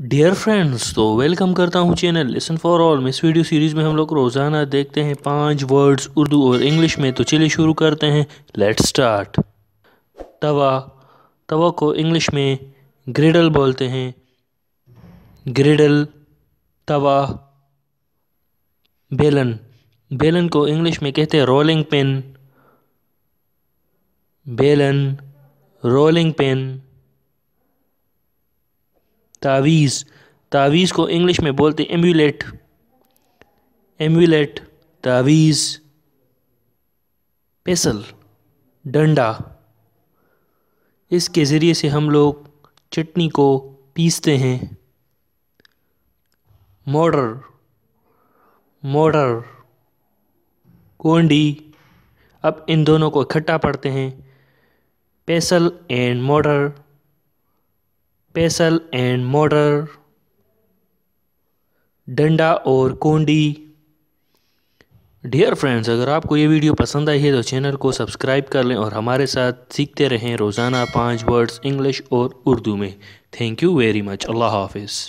dear friends तो welcome करता हूँ चैनल लेसन फॉर ऑल में इस वीडियो सीरीज़ में हम लोग रोज़ाना देखते हैं पांच वर्ड्स उर्दू और इंग्लिश में तो चलिए शुरू करते हैं लेट स्टार्ट तवा तवा को इंग्लिश में ग्रिडल बोलते हैं ग्रिडल तवा बेलन बेलन को इंग्लिश में कहते हैं रोलिंग पेन बेलन रोलिंग पेन तावीज़ तावीज़ को इंग्लिश में बोलते एम्बुलेट एम्बुलेट तावीज़ पेसल डंडा इसके ज़रिए से हम लोग चटनी को पीसते हैं मोटर मोटर कोंडी अब इन दोनों को इकट्ठा पढ़ते हैं pestle and mortar pestle and mortar डंडा और कोंडी डियर फ्रेंड्स अगर आपको ये वीडियो पसंद आई है तो चैनल को सब्सक्राइब कर लें और हमारे साथ सीखते रहें रोज़ाना पाँच वर्ड्स इंग्लिश और उर्दू में थैंक यू वेरी मच अल्लाह हाफिज़